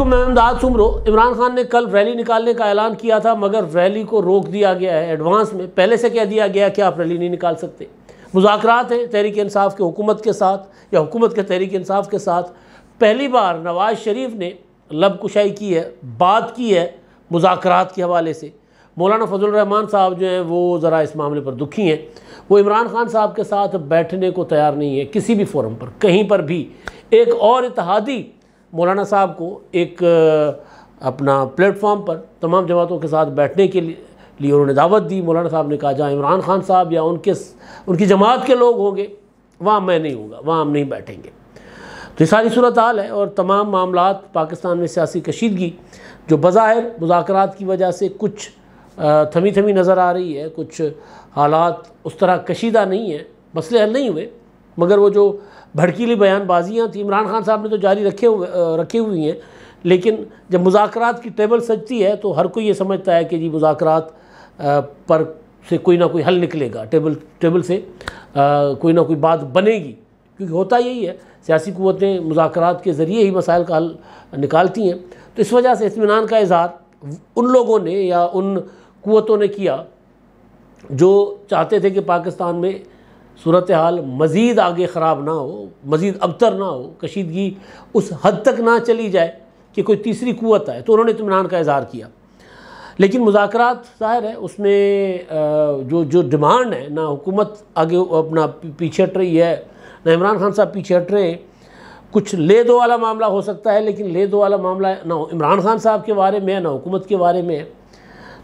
मैं अमदाद सुमरो इमरान खान ने कल रैली निकालने का ऐलान किया था मगर रैली को रोक दिया गया है एडवांस में पहले से कह दिया गया कि आप रैली नहीं निकाल सकते मुजाकर हैं तहरीक इसाफ़ के हुकूमत के साथ या हुकूमत के तहरीक इसाफ़ के साथ पहली बार नवाज शरीफ ने लब कुशाई की है बात की है मुजाकर के हवाले से मौलाना फजल रहमान साहब जो हैं वो ज़रा इस मामले पर दुखी हैं वो इमरान खान साहब के साथ बैठने को तैयार नहीं है किसी भी फोरम पर कहीं पर भी एक और इतिहादी मौलाना साहब को एक अपना प्लेटफॉर्म पर तमाम जमातों के साथ बैठने के लिए उन्होंने दावत दी मौलाना साहब ने कहा जहाँ इमरान खान साहब या उनके उनकी जमात के लोग होंगे वहाँ मैं नहीं होगा वहाँ हम नहीं बैठेंगे तो ये सारी सूरत हाल है और तमाम मामला पाकिस्तान में सियासी कशीदगी जो बज़ाहिर मुजाकर की वजह से कुछ थमी थमी नज़र आ रही है कुछ हालात उस तरह कशीदा नहीं है मसले हल नहीं हुए मगर वो जो भड़कीली बयानबाजियाँ थी इमरान खान साहब ने तो जारी रखे हुए रखी हुई हैं लेकिन जब मुजाकर की टेबल सजती है तो हर कोई ये समझता है कि जी मुजाकर पर से कोई ना कोई हल निकलेगा टेबल टेबल से आ, कोई ना कोई बात बनेगी क्योंकि होता यही है सियासी कुतें मुजाकर के ज़रिए ही मसाइल का हल निकालती हैं तो इस वजह से इतमान का इजहार उन लोगों ने या उन कुतों ने किया जो चाहते थे कि पाकिस्तान में सूरत हाल मज़ीद आगे ख़राब ना हो मज़ीद अबतर ना हो कशीदगी उस हद तक ना चली जाए कि कोई तीसरी क़वत आए तो उन्होंने इतमान का इजहार किया लेकिन मुजाकर ज़ाहिर है उसमें जो जो डिमांड है ना हुकूमत आगे अपना पीछे हट रही है ना इमरान खान साहब पीछे हट रहे हैं कुछ ले दो वाला मामला हो सकता है लेकिन ले दो वाला मामला ना इमरान खान साहब के बारे में है ना हुकूमत के बारे में है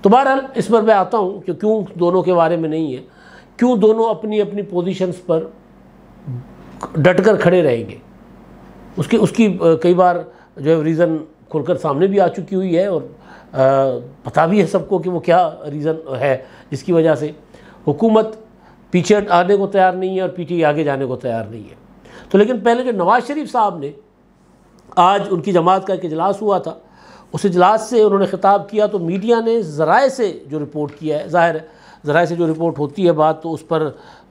तो बहरहाल इस पर मैं आता हूँ कि क्यों दोनों के बारे में नहीं है क्यों दोनों अपनी अपनी पोजीशंस पर डटकर खड़े रहेंगे उसके उसकी कई बार जो है रीज़न खुलकर सामने भी आ चुकी हुई है और आ, पता भी है सबको कि वो क्या रीज़न है जिसकी वजह से हुकूमत पीछे आने को तैयार नहीं है और पीटीए आगे जाने को तैयार नहीं है तो लेकिन पहले जो नवाज़ शरीफ साहब ने आज उनकी जमात का एक इजलास हुआ था उस इजलास से उन्होंने ख़िताब किया तो मीडिया ने ज़राए से जो रिपोर्ट किया है ज़ाहिर है ज़रा से जो रिपोर्ट होती है बात तो उस पर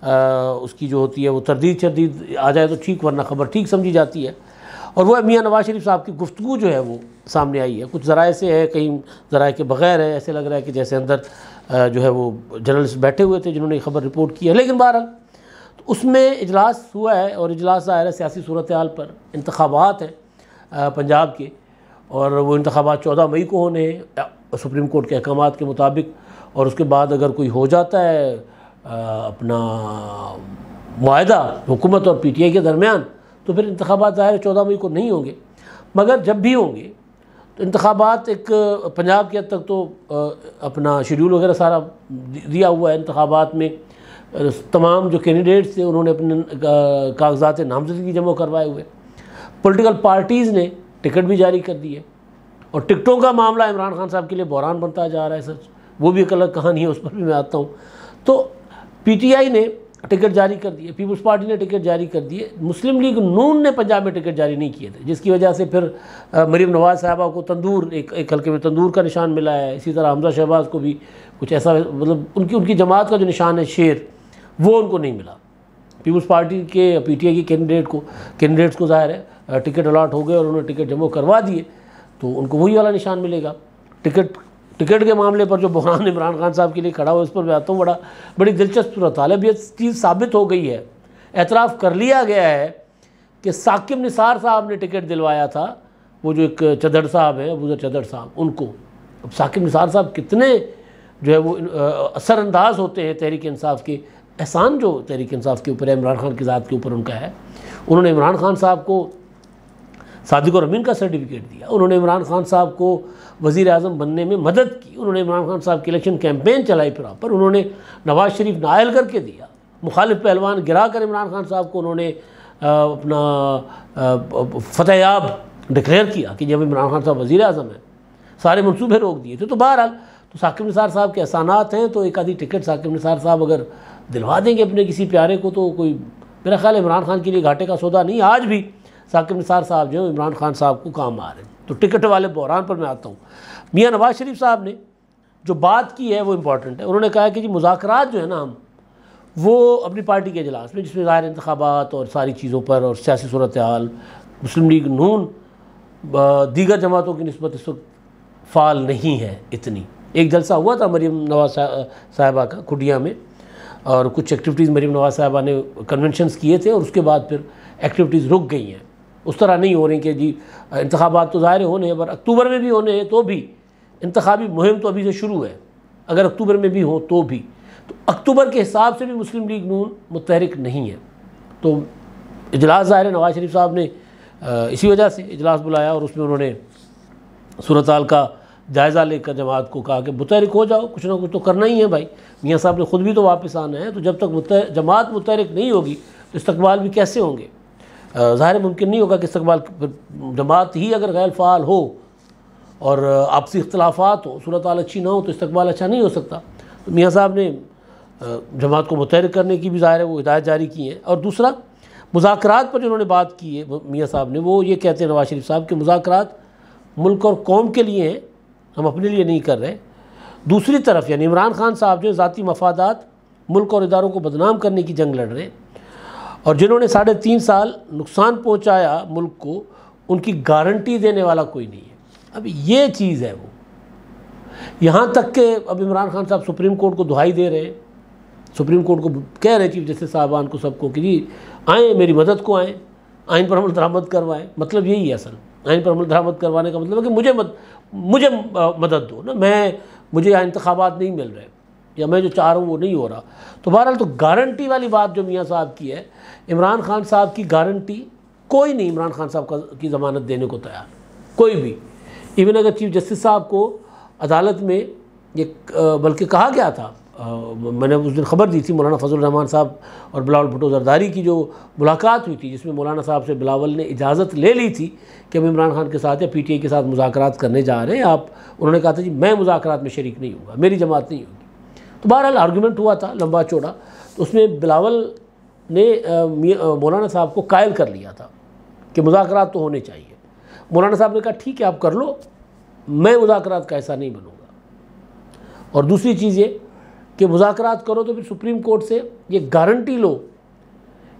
आ, उसकी जो होती है वो तरदीद शरदीद आ जाए तो ठीक वरना खबर ठीक समझी जाती है और वह मियाँ नवाज शरीफ साहब की गुफ्तु जो है वो सामने आई है कुछ ज़रा से है कहीं ज़रा के बग़ैर है ऐसे लग रहा है कि जैसे अंदर जो है वो जर्नलिस्ट बैठे हुए थे जिन्होंने खबर रिपोर्ट की है लेकिन बहरहाल तो उसमें इजलास हुआ है और इजलास ज़ाहिर है सियासी सूरत हाल पर इंतबात हैं पंजाब के और वो इंतबात चौदह मई को होने हैं सुप्रीम कोर्ट के अहकाम के मुताबिक और उसके बाद अगर कोई हो जाता है अपना माहा हुकूमत और पी टी आई के दरमियान तो फिर इंतबात ज़ाहिर चौदह मई को नहीं होंगे मगर जब भी होंगे तो इंतबात एक पंजाब के हद तक तो अपना शेड्यूल वगैरह सारा दिया हुआ है इंतबात में तमाम जो कैंडिडेट्स थे उन्होंने अपने कागजात नामजदगी जमा करवाए हुए पोलिटिकल पार्टीज़ ने टिकट भी जारी कर दी है और टिकटों का मामला इमरान खान साहब के लिए बहरान बनता जा रहा है सर वो भी एक अलग कहानी है उस पर भी मैं आता हूँ तो पीटीआई ने टिकट जारी कर दिए पीपल्स पार्टी ने टिकट जारी कर दिए मुस्लिम लीग नून ने पंजाब में टिकट जारी नहीं किए थे जिसकी वजह से फिर मरीम नवाज साहबा को तंदूर एक एक हल्के में तंदूर का निशान मिला है इसी तरह हमजा शहबाज को भी कुछ ऐसा मतलब उनकी उनकी जमात का जो निशान है शेर वो उनको नहीं मिला पीपल्स पार्टी के आई के कैंडिडेट को कैंडिडेट्स को जाहिर है टिकट अलाट हो गए और उन्होंने टिकट जमा करवा दिए तो उनको वही वाला निशान मिलेगा टिकट टिकट के मामले पर जो बहरान इमरान खान साहब के लिए खड़ा हुआ उस पर मैं आता हूँ बड़ा बड़ी दिलचस्प सूरत हाल अब यह चीज़ साबित हो गई है एतराफ़ कर लिया गया है कि साकिब निसार साहब ने टिकट दिलवाया था वो जो एक चदर साहब हैं अबूजर चदर साहब उनको अब साकिब निसार साहब कितने जो है वो असरानंदाज होते हैं तहरीक इंसाफ के एहसान जो तहरीक इंसाफ के ऊपर है इमरान खान की ज़ात के ऊपर उनका है उन्होंने इमरान खान साहब को सादिक और अमीन का सर्टिफिकेट दिया उन्होंने इमरान खान साहब को वज़ी अजम बनने में मदद की उन्होंने इमरान खान साहब की इलेक्शन कैंपेन चलाई प्रॉपर उन्होंने नवाज़ शरीफ नायल करके दिया मुखालिफ पहलवान गिरा कर इमरान खान साहब को उन्होंने अपना फतेहयाब डिक्लेयर किया कि जब इमरान खान साहब वज़ी अजम हैं सारे मनसूबे रोक दिए थे तो, तो बहरहाल तो साकिब निसार साहब के एहसानात हैं तो एक आधी टिकट साकिब निसार साहब अगर दिलवा देंगे अपने किसी प्यारे को तो कोई मेरा ख्याल इमरान खान के लिए घाटे का सौदा नहीं आज भी साकिब निसार साहब जो इमरान खान साहब को काम आ रहे हैं तो टिकट वाले बहरान पर मैं आता हूँ मियाँ नवाज शरीफ साहब ने जो बात की है वो इम्पॉर्टेंट है उन्होंने कहा कि जी मुजाकर जो है ना हम वो अपनी पार्टी के अजलास में जिसमें ज़ाहिर इंतबात और सारी चीज़ों पर और सियासी सूरत हाल मुस्लिम लीग नून दीगर जमातों की नस्बत इस वक्त फाल नहीं है इतनी एक जलसा हुआ था मरीम नवाज साहबा का कुटिया में और कुछ एक्टिविटीज़ मरीम नवाज साहबा ने कन्वेंशनस किए थे और उसके बाद फिर एक्टिविटीज़ रुक गई हैं उस तरह नहीं हो रही कि जी इंतबात तो ज़ाहिर होने हैं पर अक्टूबर में भी होने हैं तो भी इंतबी मुहिम तो अभी से शुरू है अगर अक्टूबर में भी हो तो भी तो अक्टूबर के हिसाब से भी मुस्लिम लीग नून मुतहरक नहीं है तो इजलास ज़ाहिर नवाज शरीफ साहब ने इसी वजह से इजलास बुलाया और उसमें उन्होंने सूरत का जायज़ा लेकर जमात को कहा कि मुतहरक हो जाओ कुछ ना कुछ तो करना ही है भाई मियाँ साहब ने ख़ुद भी तो वापस आना है तो जब तक मुत जमात मुतहरक नहीं होगी तो इस्तबाल भी कैसे होंगे ज़ाहिर मुमकिन नहीं होगा कि इस्तबाल जमात ही अगर गैर फ़ाल हो और आपसी अख्तलाफात हो सूरत हाल अच्छी ना हो तो इस्तबाल अच्छा नहीं हो सकता तो मियाँ साहब ने जमात को मुतहर करने की भी ज़ाहिर है वो हिदायत जारी की है और दूसरा मुजाकरात पर जिन्होंने बात की है मियाँ साहब ने वो ये कहते हैं नवाज शरीफ साहब कि मुजाकरात मुल्क और कौम के लिए हैं हम अपने लिए नहीं कर रहे दूसरी तरफ यानी इमरान खान साहब जो ज़ाती मफादात मुल्क और इदारों को बदनाम करने की जंग लड़ रहे हैं और जिन्होंने साढ़े तीन साल नुकसान पहुंचाया मुल्क को उनकी गारंटी देने वाला कोई नहीं है अब ये चीज़ है वो यहाँ तक के अब इमरान खान साहब सुप्रीम कोर्ट को दुहाई दे रहे हैं सुप्रीम कोर्ट को कह रहे हैं चीफ जस्टिस साहबान को सबको कि जी आएँ मेरी मदद को आएँ आइन पर अमल दरामद करवाएं मतलब यही है असल आइन पर अमल दरामद करवाने का मतलब है कि मुझे मत मुझे मदद दो ना मैं मुझे यहाँ इंतबात नहीं मिल रहे या मैं जो चाह रहा हूँ वो नहीं हो रहा तो बहरहाल तो गारंटी वाली बात जो मियाँ साहब की है इमरान खान साहब की गारंटी कोई नहीं इमरान खान साहब का की ज़मानत देने को तैयार कोई भी इवन अगर चीफ जस्टिस साहब को अदालत में ये बल्कि कहा गया था मैंने उस दिन खबर दी थी मौलाना फजल रहमान साहब और बिलावल भुटो जरदारी की जो मुलाकात हुई थी जिसमें मौलाना साहब से बिलावल ने इजाज़त ले ली थी कि हम इमरान खान के साथ या आई के साथ मुजाकर करने जा रहे हैं आप उन्होंने कहा था जी मैं मुजाकरात में शरीक नहीं हूँ मेरी जमात नहीं होगी तो बहरहाल आर्गूमेंट हुआ था लंबा चौड़ा तो उसमें बिलावल ने मौलाना साहब को कायल कर लिया था कि मुजाकर तो होने चाहिए मौलाना साहब ने कहा ठीक है आप कर लो मैं मुजाकर का ऐसा नहीं बनूँगा और दूसरी चीज़ ये कि मुजाकर करो तो फिर सुप्रीम कोर्ट से ये गारंटी लो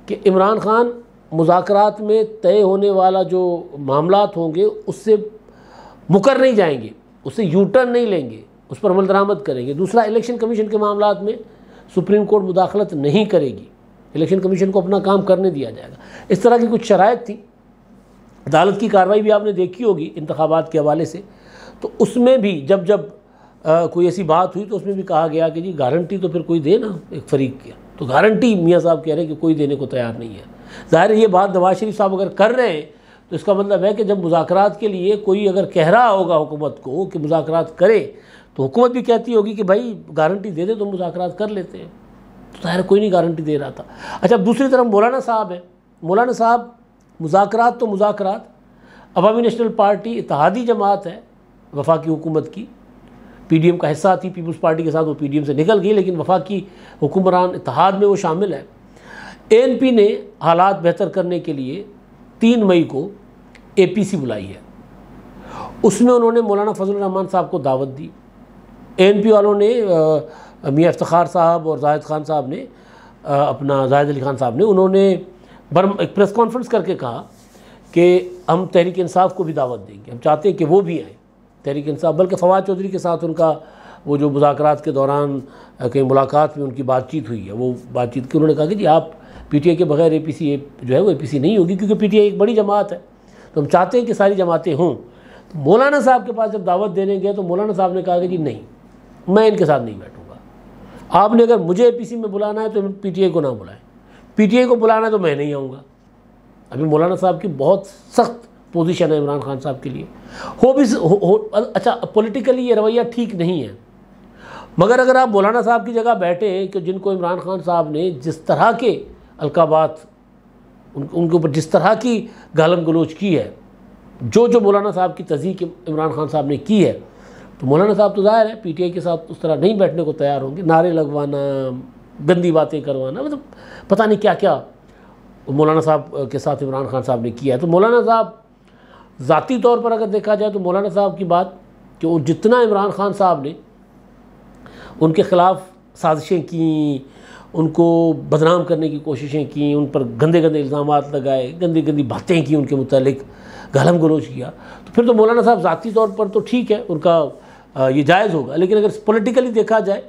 कि इमरान खान मुजाकर में तय होने वाला जो मामला होंगे उससे मुकर नहीं जाएंगे उससे यूटर्न नहीं लेंगे उस पर अमल दरामद करेंगे दूसरा इलेक्शन कमीशन के मामला में सुप्रीम कोर्ट मुदाखलत नहीं करेगी इलेक्शन कमीशन को अपना काम करने दिया जाएगा इस तरह की कुछ शराय थी अदालत की कार्रवाई भी आपने देखी होगी इंतबात के हवाले से तो उसमें भी जब जब आ, कोई ऐसी बात हुई तो उसमें भी कहा गया कि जी गारंटी तो फिर कोई दे ना एक फरीक किया तो गारंटी मियाँ साहब कह रहे हैं कि कोई देने को तैयार नहीं है ज़ाहिर ये बात नवाज शरीफ साहब अगर कर रहे हैं तो इसका मतलब है कि जब मुजाकर के लिए कोई अगर कह रहा होगा हुकूमत को कि मुजाकर करे तो हुकूमत भी कहती होगी कि भाई गारंटी दे दे तो मुजाकर कर लेते हैं तो ज़ाहिर कोई नहीं गारंटी दे रहा था अच्छा दूसरी तरफ मौलाना साहब है मौलाना साहब मुजाकर तो मुजाकर अवामी नेशनल पार्टी इतिहादी जमात है की हुकूमत की एम का हिस्सा थी पीपल्स पार्टी के साथ वो एम से निकल गई लेकिन की हुकुमरान इतिहाद में वो शामिल है पी ने हालात बेहतर करने के लिए तीन मई को सी बुलाई है उसमें उन्होंने मौलाना फजल रहमान साहब को दावत दी एन वालों ने मियाँ इफ्तार साहब और जाहिद खान साहब ने अपना जाहिद अली खान साहब ने उन्होंने बर्म एक प्रेस कॉन्फ्रेंस करके कहा कि हम तहरीक इंसाफ को भी दावत देंगे हम चाहते हैं कि वो भी आए तहरीक इंसाफ बल्कि फवाद चौधरी के साथ उनका वो जो मुजाकर के दौरान कहीं मुलाकात में उनकी बातचीत हुई है वो बातचीत की उन्होंने कहा कि जी आप आई के बगैर ए जो है वो सी नहीं होगी क्योंकि आई एक बड़ी जमात है तो हम चाहते हैं कि सारी जमातें हों तो मौलाना साहब के पास जब दावत देने गए तो मौलाना साहब ने कहा कि जी नहीं मैं इनके साथ नहीं बैठूंगा आपने अगर मुझे पीसी में बुलाना है तो पीटीआई को ना बुलाएं पीटीआई को बुलाना है तो मैं नहीं आऊँगा अभी मौलाना साहब की बहुत सख्त पोजीशन है इमरान खान साहब के लिए हो भी हो, हो अच्छा पॉलिटिकली ये रवैया ठीक नहीं है मगर अगर आप मौलाना साहब की जगह बैठे कि जिनको इमरान खान साहब ने जिस तरह के अलकाबात उन, उनके ऊपर जिस तरह की गालम गलोच की है जो जो मौलाना साहब की तजी इमरान खान साहब ने की है तो मौलाना साहब तो जाहिर है पीटीआई के साथ उस तरह नहीं बैठने को तैयार होंगे नारे लगवाना गंदी बातें करवाना मतलब पता नहीं क्या क्या मौलाना साहब के साथ इमरान खान साहब ने किया है तो मौलाना साहब ज़ाती तौर पर अगर देखा जाए तो मौलाना साहब की बात कि वो जितना इमरान खान साहब ने उनके ख़िलाफ़ साजिशें की उनको बदनाम करने की कोशिशें की उन पर गंदे गंदे इल्ज़ाम लगाए गंदी गंदी बातें की उनके मतलब गलम गलोच किया तो फिर तो मौलाना साहब ज़ाती तौर पर तो ठीक है उनका ये जायज़ होगा लेकिन अगर पॉलिटिकली देखा जाए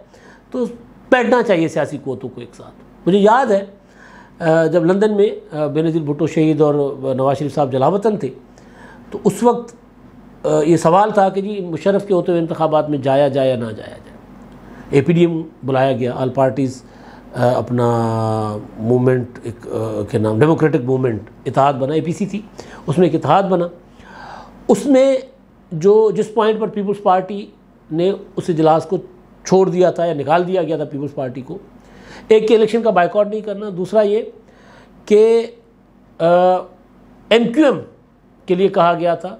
तो बैठना चाहिए सियासी कोतों को एक साथ मुझे याद है जब लंदन में बेनज़ीर भुटो शहीद और नवाज शरीफ साहब जलावतन थे तो उस वक्त ये सवाल था कि जी मुशरफ के होते हुए इंतबात में जाया जाए या ना जाया जाए ए पी डी एम बुलाया गया आल पार्टीज़ अपना मूवमेंट एक के नाम डेमोक्रेटिक मूवमेंट इतिहाद बना ए पी सी थी उसमें एक इतिहाद बना उसमें जो जिस पॉइंट पर पीपल्स पार्टी ने उस इजलास को छोड़ दिया था या निकाल दिया गया था पीपल्स पार्टी को एक के इलेक्शन का बाइकआउट नहीं करना दूसरा ये कि एम क्यू एम के लिए कहा गया था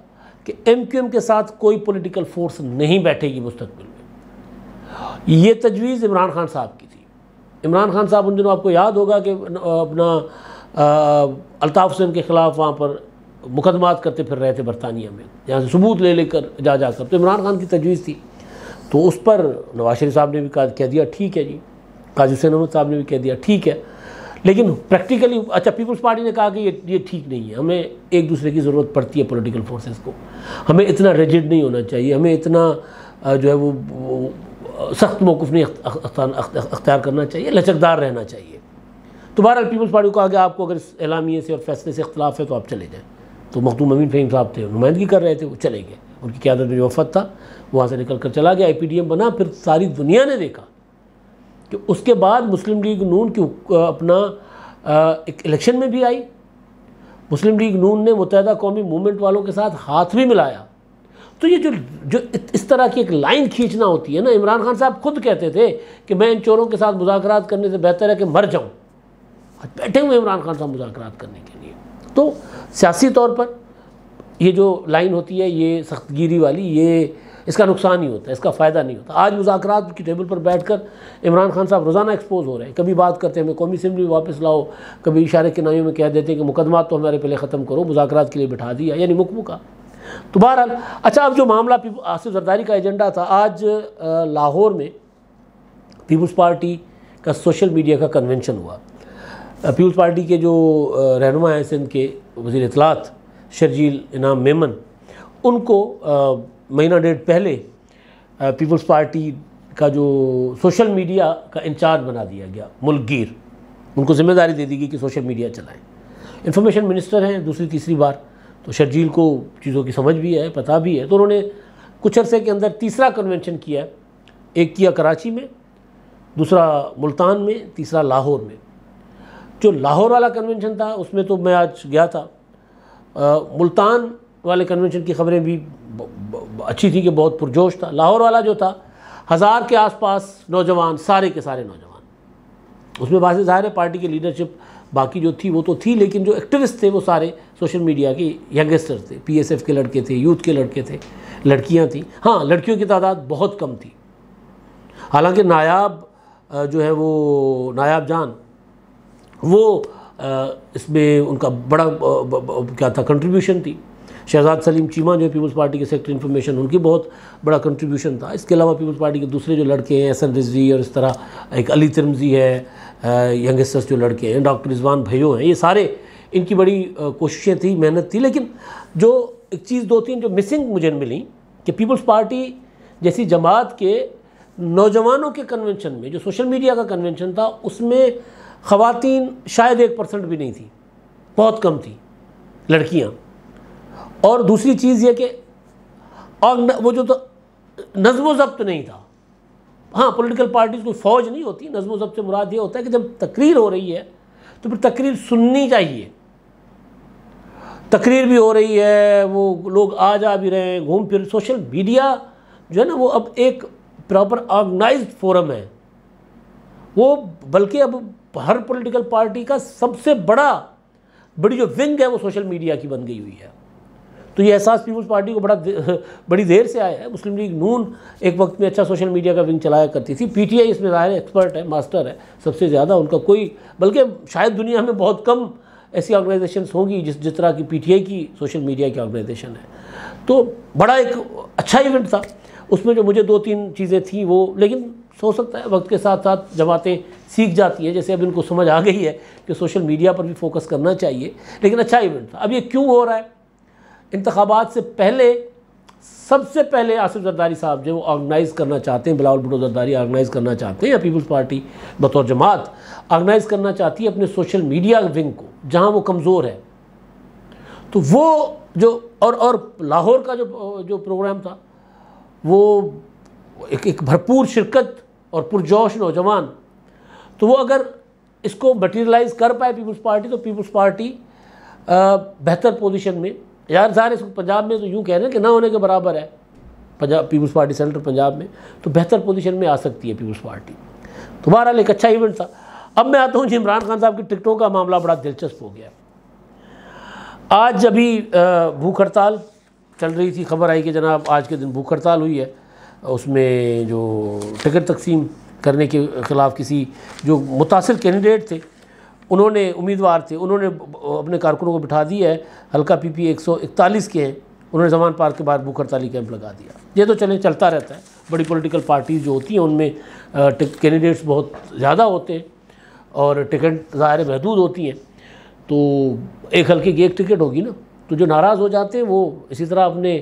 कि एम क्यू एम के साथ कोई पॉलिटिकल फोर्स नहीं बैठेगी मुस्तबिल में ये तजवीज़ इमरान खान साहब की थी इमरान खान साहब उन दिनों आपको याद होगा कि अपना अल्ताफ़ हुसैन के ख़िलाफ़ वहाँ पर मुकदमात करते फिर रहे थे बरतानिया में यहाँ से सबूत ले लेकर जा जा कर तो इमरान खान की तजवीज़ थी तो उस पर नवाज शरीफ साहब ने भी कहा कह दिया ठीक है जी काजी हुसैन अहमद साहब ने भी कह दिया ठीक है लेकिन प्रैक्टिकली अच्छा पीपल्स पार्टी ने कहा कि ये ये ठीक नहीं है हमें एक दूसरे की ज़रूरत पड़ती है पॉलिटिकल फोर्सेस को हमें इतना रिजिड नहीं होना चाहिए हमें इतना जो है वो, वो सख्त मौक़ नहीं अख्तियार करना चाहिए लचकदार रहना चाहिए तो बहरहाल पीपल्स पार्टी को कहा गया आपको अगर एलामिए से और फैसले से इख्तलाफ है तो आप चले जाएँ तो मखदूम अमीन फ़हीम साहब थे नुमाइंदगी कर रहे थे वो चले गए उनकी क्यादत में वफद था वहाँ से निकल कर चला गया आई बना फिर सारी दुनिया ने देखा कि उसके बाद मुस्लिम लीग नून की अपना एक इलेक्शन में भी आई मुस्लिम लीग नून ने मुतहदा कौमी मूवमेंट वालों के साथ हाथ भी मिलाया तो ये जो जो इस तरह की एक लाइन खींचना होती है ना इमरान खान साहब खुद कहते थे कि मैं इन चोरों के साथ मुजाकर करने से बेहतर है कि मर जाऊँ आज बैठे हुए इमरान खान साहब मुजाकर करने के लिए तो सियासी तौर पर ये जो लाइन होती है ये सख्तगीरी वाली ये इसका नुकसान ही होता है इसका फ़ायदा नहीं होता आज मुजाकर की टेबल पर बैठ कर इमरान खान साहब रोज़ाना एक्सपोज हो रहे हैं कभी बात करते हैं हमें कौमी असम्बली वापस लाओ कभी इशारे के नाइयों में कह देते हैं कि मुकदमा तो हमारे पहले ख़त्म करो मुजाकर के लिए बिठा दिया यानी मुकमू का तो बहरहाल अच्छा अब जो मामला आसिफ जरदारी का एजेंडा था आज लाहौर में पीपल्स पार्टी का सोशल मीडिया का कन्वेंशन हुआ पीपल्स पार्टी के जो रहनुमा हैं सिंध के वजी इतलात शर्जील इनाम मेमन उनको महीना डेढ़ पहले पीपल्स पार्टी का जो सोशल मीडिया का इंचार्ज बना दिया गया मुलगीर उनको जिम्मेदारी दे दी गई कि सोशल मीडिया चलाएं इन्फॉर्मेशन मिनिस्टर हैं दूसरी तीसरी बार तो शर्जील को चीज़ों की समझ भी है पता भी है तो उन्होंने कुछ अरसे के अंदर तीसरा कन्वेंशन किया है एक किया कराची में दूसरा मुल्तान में तीसरा लाहौर में जो लाहौर वाला कन्वेंशन था उसमें तो मैं आज गया था मुल्तान वाले कन्वेंशन की खबरें भी ब, ब, अच्छी थी कि बहुत पुरजोश था लाहौर वाला जो था हज़ार के आसपास नौजवान सारे के सारे नौजवान उसमें बात ज़ाहिर है पार्टी की लीडरशिप बाकी जो थी वो तो थी लेकिन जो एक्टिविस्ट थे वो सारे सोशल मीडिया के यंगस्टर्स थे पीएसएफ के लड़के थे यूथ के लड़के थे लड़कियां थी हाँ लड़कियों की तादाद बहुत कम थी हालांकि नायाब जो है वो नायाब जान वो इसमें उनका बड़ा क्या था कंट्रीब्यूशन थी शहजाद सलीम चीमा जो पीपल्स पार्टी के सेक्टर इन्फॉर्मेशन उनकी बहुत बड़ा कंट्रीब्यूशन था इसके अलावा पीपल्स पार्टी के दूसरे जो लड़के हैं एस एन रिजवी और इस तरह एक अली तिरमजी है यंगस्टर्स जो लड़के हैं डॉक्टर रिजवान भैयो हैं ये सारे इनकी बड़ी कोशिशें थी मेहनत थी लेकिन जो एक चीज़ दो तीन जो मिसिंग मुझे मिली कि पीपल्स पार्टी जैसी जमात के नौजवानों के कन्वेंशन में जो सोशल मीडिया का कन्वेंशन था उसमें खातन शायद एक परसेंट भी नहीं थी बहुत कम थी लड़कियाँ और दूसरी चीज़ ये कि और न, वो जो तो नज़म ज़ब्त नहीं था हाँ पॉलिटिकल पार्टीज़ कोई फ़ौज नहीं होती नज़म ज़ब्त से मुराद ये होता है कि जब तकरीर हो रही है तो फिर तकरीर सुननी चाहिए तकरीर भी हो रही है वो लोग आ जा भी रहे हैं घूम फिर सोशल मीडिया जो है ना वो अब एक प्रॉपर ऑर्गेनाइज फोरम है वो बल्कि अब हर पॉलिटिकल पार्टी का सबसे बड़ा बड़ी जो विंग है वो सोशल मीडिया की बन गई हुई है तो ये एहसास पीपल्स पार्टी को बड़ा दे, बड़ी देर से आया है मुस्लिम लीग नून एक वक्त में अच्छा सोशल मीडिया का विंग चलाया करती थी पीटीआई इसमें ज़ाहिर एक्सपर्ट है मास्टर है सबसे ज़्यादा उनका कोई बल्कि शायद दुनिया में बहुत कम ऐसी ऑर्गेनाइजेशन होंगी जिस जिस तरह की आई की सोशल मीडिया की ऑर्गेनाइजेशन है तो बड़ा एक अच्छा इवेंट था उसमें जो मुझे दो तीन चीज़ें थी वो लेकिन हो सकता है वक्त के साथ साथ जमातें सीख जाती हैं जैसे अब इनको समझ आ गई है कि सोशल मीडिया पर भी फोकस करना चाहिए लेकिन अच्छा इवेंट था अब ये क्यों हो रहा है इंतबात से पहले सबसे पहले आसिफ जरदारी साहब जो ऑर्गेनाइज़ करना चाहते हैं बिलावल भुटो जरदारी ऑर्गेनाइज़ करना चाहते हैं या पीपल्स पार्टी बतौर जमात ऑर्गेनाइज़ करना चाहती है अपने सोशल मीडिया विंग को जहाँ वो कमज़ोर है तो वो जो और और लाहौर का जो जो प्रोग्राम था वो एक एक भरपूर शिरकत और पुरजोश नौजवान तो वो अगर इसको मटेरियलाइज कर पाए पीपल्स पार्टी तो पीपल्स पार्टी बेहतर पोजीशन में यार सारे पंजाब में तो यूँ कह रहे हैं कि ना होने के बराबर है Punjab Peoples Party centre Punjab में तो बेहतर पोजीशन में आ सकती है पीपल्स पार्टी तुम्हारा एक अच्छा इवेंट था अब मैं आता हूँ जी इमरान खान साहब की टिकटों का मामला बड़ा दिलचस्प हो गया आज अभी भूख हड़ताल चल रही थी खबर आई कि जनाब आज के दिन भूख हड़ताल हुई है उसमें जो टिकट तकसीम करने के ख़िलाफ़ किसी जो मुतासर कैंडिडेट थे उन्होंने उम्मीदवार थे उन्होंने अपने कारकुनों को बिठा दिया है हल्का पी पी एक सौ इकतालीस के हैं उन्होंने जमान पार्क के बाद भूख हड़ताली कैंप लगा दिया ये तो चलें चलता रहता है बड़ी पॉलिटिकल पार्टीज़ जो होती हैं उनमें कैंडिडेट्स बहुत ज़्यादा होते हैं और टिकट ज़ाहिर महदूद होती हैं तो एक हल्के की एक टिकट होगी ना तो जो नाराज़ हो जाते हैं वो इसी तरह अपने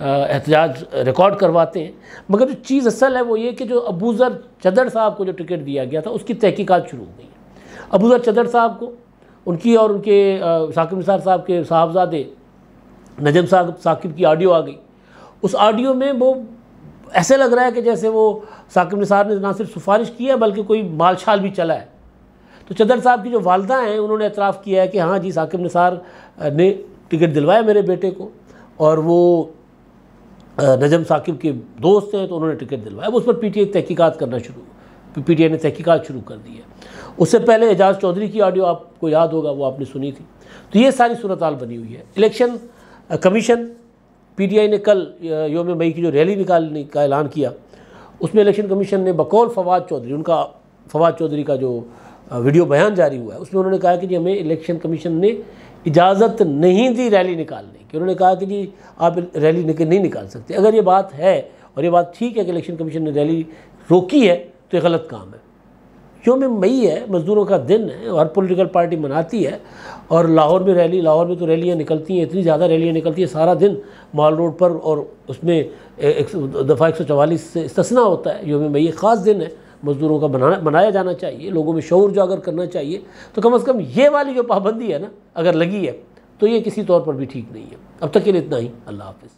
एहतजाज रिकॉर्ड करवाते हैं मगर जो चीज़ असल है वो ये कि जो अबूज़र चदर साहब को जो टिकट दिया गया था उसकी तहक़ीक़त शुरू हो गई अबूज़र चदर साहब को उनकी और उनके साकिब निसार साहब के साहबजादे नजम साहब साकिब की ऑडियो आ गई उस ऑडियो में वो ऐसे लग रहा है कि जैसे वो साकिब निसार ने ना सिर्फ सिफारिश की है बल्कि कोई मालशाल भी चला है तो चदर साहब की जो वालदा हैं उन्होंने एतराफ़ किया है कि हाँ जी साकिब निसार ने टिकट दिलवाया मेरे बेटे को और वो नजम साकिब के दोस्त हैं तो उन्होंने टिकट दिलवाया अब उस पर पीटीआई तहकीकात करना शुरू पीटीआई ने तहकीकात शुरू कर दी है उससे पहले एजाज चौधरी की ऑडियो आपको याद होगा वो आपने सुनी थी तो ये सारी सूरत बनी हुई है इलेक्शन कमीशन पीटीआई ने कल योम मई की जो रैली निकालने का ऐलान किया उसमें इलेक्शन कमीशन ने बकौल फवाद चौधरी उनका फवाद चौधरी का जो वीडियो बयान जारी हुआ है उसमें उन्होंने कहा कि जी हमें इलेक्शन कमीशन ने इजाज़त नहीं दी रैली निकालने उन्होंने कहा कि जी आप रैली निक, नहीं निकाल सकते अगर ये बात है और ये बात ठीक है कि इलेक्शन कमीशन ने रैली रोकी है तो ये गलत काम है योम मई है मज़दूरों का दिन है हर पॉलिटिकल पार्टी मनाती है और लाहौर में रैली लाहौर में तो रैलियाँ निकलती हैं इतनी ज़्यादा रैलियाँ निकलती हैं सारा दिन माल रोड पर और उसमें एक दफ़ा एक सौ चवालीस से इस्तना होता है योम मई एक ख़ास दिन है मज़दूरों का मनाना मनाया जाना चाहिए लोगों में शौर जागर करना चाहिए तो कम अज़ कम ये वाली जो पाबंदी है ना अगर लगी है तो ये किसी तौर पर भी ठीक नहीं है अब तक के लिए इतना ही अल्लाह हाफिज़